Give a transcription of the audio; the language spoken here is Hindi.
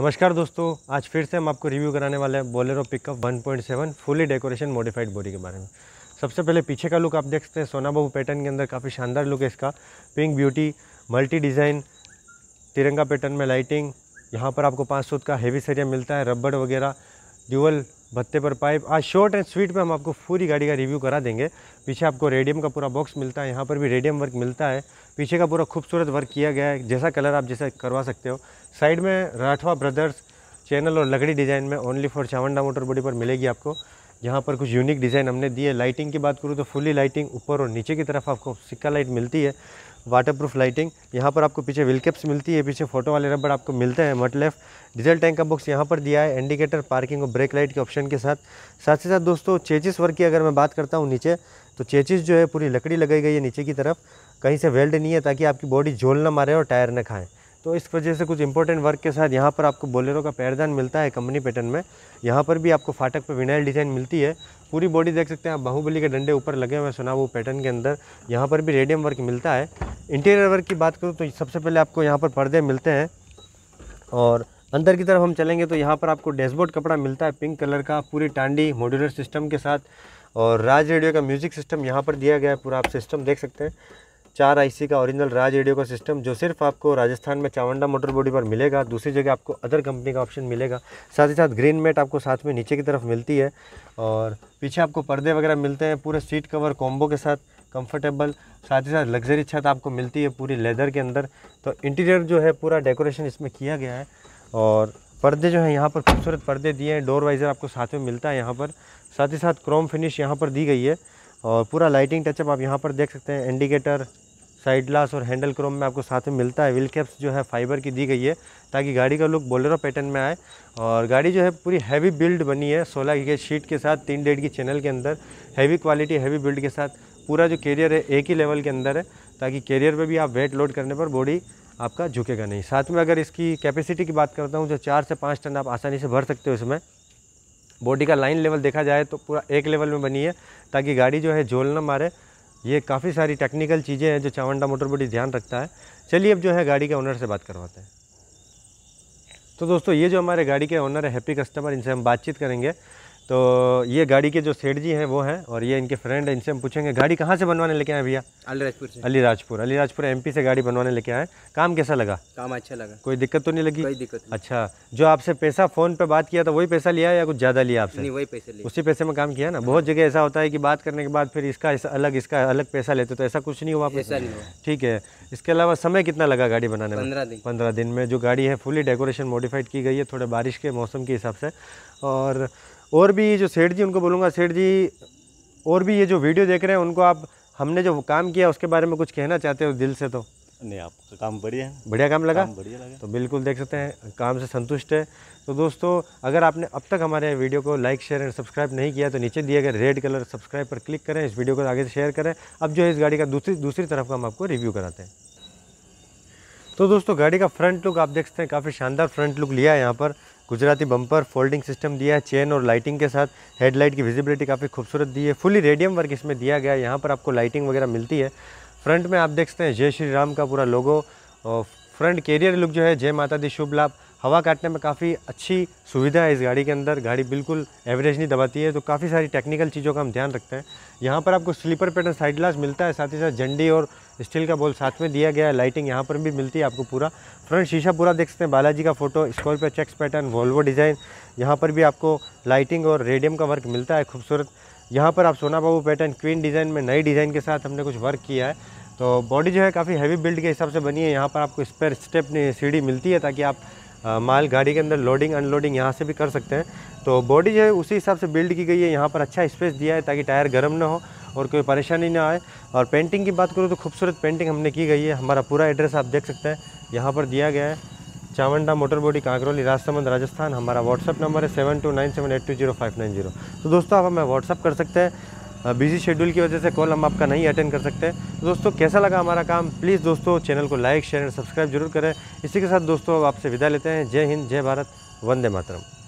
नमस्कार दोस्तों आज फिर से हम आपको रिव्यू कराने वाले हैं Bolero pickup 1.7 fully decoration modified body के बारे में सबसे पहले पीछे का लुक आप देख सकते हैं सोना बाबू पैटर्न के अंदर काफ़ी शानदार लुक है इसका पिंक ब्यूटी मल्टी डिज़ाइन तिरंगा पैटर्न में लाइटिंग यहाँ पर आपको पाँच सूत का हेवी सरिया मिलता है रबड़ वगैरह ड्यूअल भत्ते पर पाइप आज शॉर्ट एंड स्वीट में हम आपको पूरी गाड़ी का रिव्यू करा देंगे पीछे आपको रेडियम का पूरा बॉक्स मिलता है यहाँ पर भी रेडियम वर्क मिलता है पीछे का पूरा खूबसूरत वर्क किया गया है जैसा कलर आप जैसा करवा सकते हो साइड में राठवा ब्रदर्स चैनल और लकड़ी डिज़ाइन में only for Chawanda motor body पर मिलेगी आपको यहाँ पर कुछ यूनिक डिज़ाइन हमने दिए लाइटिंग की बात करूँ तो फुली लाइटिंग ऊपर और नीचे की तरफ आपको सिक्का लाइट मिलती है वाटरप्रूफ लाइटिंग यहाँ पर आपको पीछे विलकेप्स मिलती है पीछे फोटो वाले रबड़ आपको मिलते हैं मट लेफ्ट डीजल टैंक का बॉक्स यहाँ पर दिया है इंडिकेटर पार्किंग और ब्रेक लाइट के ऑप्शन के साथ साथ ही साथ दोस्तों चेचिस वर्क की अगर मैं बात करता हूँ नीचे तो चेचिस जो है पूरी लकड़ी लगाई गई है नीचे की तरफ कहीं से वेल्ड नहीं है ताकि आपकी बॉडी झोल ना मारे और टायर ना खाएँ तो इस वजह से कुछ इंपॉर्टेंट वर्क के साथ यहाँ पर आपको बोलेरो का पैरदान मिलता है कंपनी पैटर्न में यहाँ पर भी आपको फाटक पर विनाइल डिज़ाइन मिलती है पूरी बॉडी देख सकते हैं आप बाहुबली के डंडे ऊपर लगे हुए सुना वो पैटर्न के अंदर यहाँ पर भी रेडियम वर्क मिलता है इंटीरियर वर्क की बात करूँ तो सबसे पहले आपको यहाँ पर पर्दे मिलते हैं और अंदर की तरफ हम चलेंगे तो यहाँ पर आपको डैशबोर्ड कपड़ा मिलता है पिंक कलर का पूरी टांडी मॉड्यूलर सिस्टम के साथ और राज रेडियो का म्यूज़िक सिस्टम यहाँ पर दिया गया है पूरा आप सिस्टम देख सकते हैं चार आईसी का ओरिजिनल राज रेडियो का सिस्टम जो सिर्फ आपको राजस्थान में चावंडा मोटर बॉडी पर मिलेगा दूसरी जगह आपको अदर कंपनी का ऑप्शन मिलेगा साथ ही साथ ग्रीन मेट आपको साथ में नीचे की तरफ मिलती है और पीछे आपको पर्दे वगैरह मिलते हैं पूरे सीट कवर कॉम्बो के साथ कंफर्टेबल साथ ही साथ लग्जरी छत आपको मिलती है पूरी लेदर के अंदर तो इंटीरियर जो है पूरा डेकोरेशन इसमें किया गया है और पर्दे जो हैं यहाँ पर खूबसूरत पर्दे दिए हैं डोर वाइज़र आपको साथ में मिलता है यहाँ पर साथ ही साथ क्रोम फिनिश यहाँ पर दी गई है और पूरा लाइटिंग टचअप आप यहाँ पर देख सकते हैं इंडिकेटर साइड ग्लास और हैंडल क्रोम में आपको साथ में मिलता है व्हील कैप्स जो है फाइबर की दी गई है ताकि गाड़ी का लुक बोलेरो पैटर्न में आए और गाड़ी जो है पूरी हैवी बिल्ड बनी है सोलह के शीट के साथ तीन डेढ़ की चैनल के अंदर हैवी क्वालिटी हैवी बिल्ड के साथ पूरा जो कैरियर है एक ही लेवल के अंदर है ताकि कैरियर पर भी आप वेट लोड करने पर बॉडी आपका झुकेगा नहीं साथ में अगर इसकी कैपेसिटी की बात करता हूँ जो चार से पाँच टन आप आसानी से भर सकते हो इसमें बॉडी का लाइन लेवल देखा जाए तो पूरा एक लेवल में बनी है ताकि गाड़ी जो है झोल ना मारे ये काफ़ी सारी टेक्निकल चीज़ें हैं जो चावंडा मोटर बॉडी ध्यान रखता है चलिए अब जो है गाड़ी के ऑनर से बात करवाते हैं तो दोस्तों ये जो हमारे गाड़ी के ऑनर है हैप्पी कस्टमर इनसे हम बातचीत करेंगे तो ये गाड़ी के जो सेठ जी हैं वो हैं और ये इनके फ्रेंड हैं इनसे हम पूछेंगे गाड़ी कहाँ से बनवाने लेके आए भैया अलीराजपुर से अलीराजपुर अलीराजपुर एमपी से गाड़ी बनवाने लेके आए काम कैसा लगा काम अच्छा लगा कोई दिक्कत तो नहीं लगी कोई दिक्कत नहीं। अच्छा जो आपसे पैसा फ़ोन पे बात किया था वही पैसा लिया या कुछ ज़्यादा लिया आपसे वही पैसे लिया उसी पैसे में काम किया ना बहुत जगह ऐसा होता है कि बात करने के बाद फिर इसका अलग इसका अलग पैसा लेते तो ऐसा कुछ नहीं हुआ ठीक है इसके अलावा समय कितना लगा गाड़ी बनाने में पंद्रह दिन में जो गाड़ी है फुली डेकोरेशन मॉडिफाइड की गई है थोड़े बारिश के मौसम के हिसाब से और और भी जो सेठ जी उनको बोलूँगा सेठ जी और भी ये जो वीडियो देख रहे हैं उनको आप हमने जो काम किया उसके बारे में कुछ कहना चाहते हो दिल से तो नहीं आपका काम बढ़िया है बढ़िया काम लगा बढ़िया लगा तो बिल्कुल देख सकते हैं काम से संतुष्ट है तो दोस्तों अगर आपने अब तक हमारे वीडियो को लाइक शेयर एंड सब्सक्राइब नहीं किया तो नीचे दिए गए रेड कलर सब्सक्राइब पर क्लिक करें इस वीडियो को आगे से शेयर करें अब जो है इस गाड़ी का दूसरी दूसरी तरफ का हम आपको रिव्यू कराते हैं तो दोस्तों गाड़ी का फ्रंट लुक आप देख सकते हैं काफ़ी शानदार फ्रंट लुक लिया है यहाँ पर गुजराती बम्पर फोल्डिंग सिस्टम दिया है चेन और लाइटिंग के साथ हेडलाइट की विजिबिलिटी काफ़ी खूबसूरत दी है फुली रेडियम वर्क इसमें दिया गया है यहाँ पर आपको लाइटिंग वगैरह मिलती है फ्रंट में आप देख सकते हैं जय श्री राम का पूरा लोगो फ्रंट कैरियर लुक जो है जय माता दी शुभ लाभ हवा काटने में काफ़ी अच्छी सुविधा है इस गाड़ी के अंदर गाड़ी बिल्कुल एवरेज नहीं दबाती है तो काफ़ी सारी टेक्निकल चीज़ों का हम ध्यान रखते हैं यहाँ पर आपको स्लीपर पैटर्न साइड ग्लास मिलता है साथ ही साथ झंडी और स्टील का बोल साथ में दिया गया है लाइटिंग यहाँ पर भी मिलती है आपको पूरा फ्रंट शीशा पूरा देख सकते हैं बालाजी का photo Scorpio checks pattern Volvo design यहाँ पर भी आपको लाइटिंग और रेडियम का वर्क मिलता है खूबसूरत यहाँ पर आप सोना बाबू पैटर्न क्वीन डिज़ाइन में नई डिज़ाइन के साथ हमने कुछ वर्क किया है तो बॉडी जो है काफ़ी हैवी बिल्ड के हिसाब से बनी है यहाँ पर आपको स्पेयर स्टेप सीढ़ी मिलती है ताकि आप आ, माल गाड़ी के अंदर लोडिंग अनलोडिंग यहाँ से भी कर सकते हैं तो बॉडी जो है उसी हिसाब से बिल्ड की गई है यहाँ पर अच्छा स्पेस दिया है ताकि टायर गर्म ना हो और कोई परेशानी ना आए और पेंटिंग की बात करूँ तो खूबसूरत पेंटिंग हमने की गई है हमारा पूरा एड्रेस आप देख सकते हैं यहाँ पर दिया गया है चावंडा मोटर बॉडी कांकरोली राजसमंद राजस्थान हमारा व्हाट्सअप नंबर है seven two nine seven eight two zero five nine zero तो दोस्तों आप हमें व्हाट्सअप कर सकते हैं बिजी शेड्यूल की वजह से कॉल हम आपका नहीं अटेंड कर सकते दोस्तों कैसा लगा हमारा काम प्लीज़ दोस्तों चैनल को लाइक शेयर एंड सब्सक्राइब जरूर करें इसी के साथ दोस्तों आपसे विदा लेते हैं जय हिंद जय भारत वंदे मातरम